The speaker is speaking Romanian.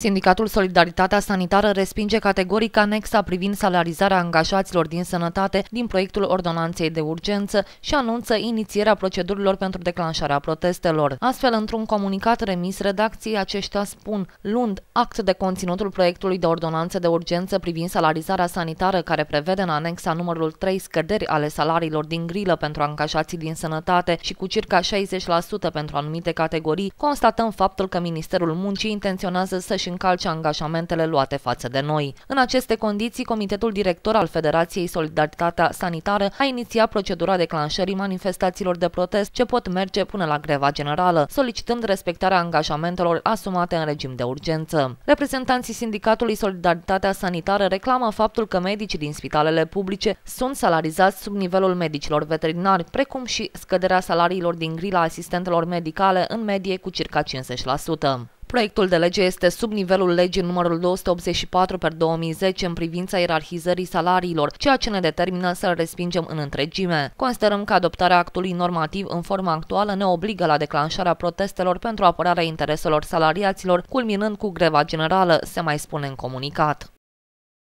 Sindicatul Solidaritatea Sanitară respinge categoric anexa privind salarizarea angajaților din sănătate din proiectul ordonanței de urgență și anunță inițierea procedurilor pentru declanșarea protestelor. Astfel, într-un comunicat remis redacției, aceștia spun, luând act de conținutul proiectului de ordonanță de urgență privind salarizarea sanitară care prevede în anexa numărul 3 scăderi ale salariilor din grilă pentru angajații din sănătate și cu circa 60% pentru anumite categorii, constatăm faptul că Ministerul Muncii intenționează să-și și încalce angajamentele luate față de noi. În aceste condiții, Comitetul Director al Federației Solidaritatea Sanitară a inițiat procedura declanșării manifestațiilor de protest ce pot merge până la greva generală, solicitând respectarea angajamentelor asumate în regim de urgență. Reprezentanții Sindicatului Solidaritatea Sanitară reclamă faptul că medicii din spitalele publice sunt salarizați sub nivelul medicilor veterinari, precum și scăderea salariilor din grila asistentelor medicale în medie cu circa 50%. Proiectul de lege este sub nivelul legii numărul 284 per 2010 în privința ierarhizării salariilor, ceea ce ne determină să-l respingem în întregime. Considerăm că adoptarea actului normativ în forma actuală ne obligă la declanșarea protestelor pentru apărarea intereselor salariaților, culminând cu greva generală, se mai spune în comunicat.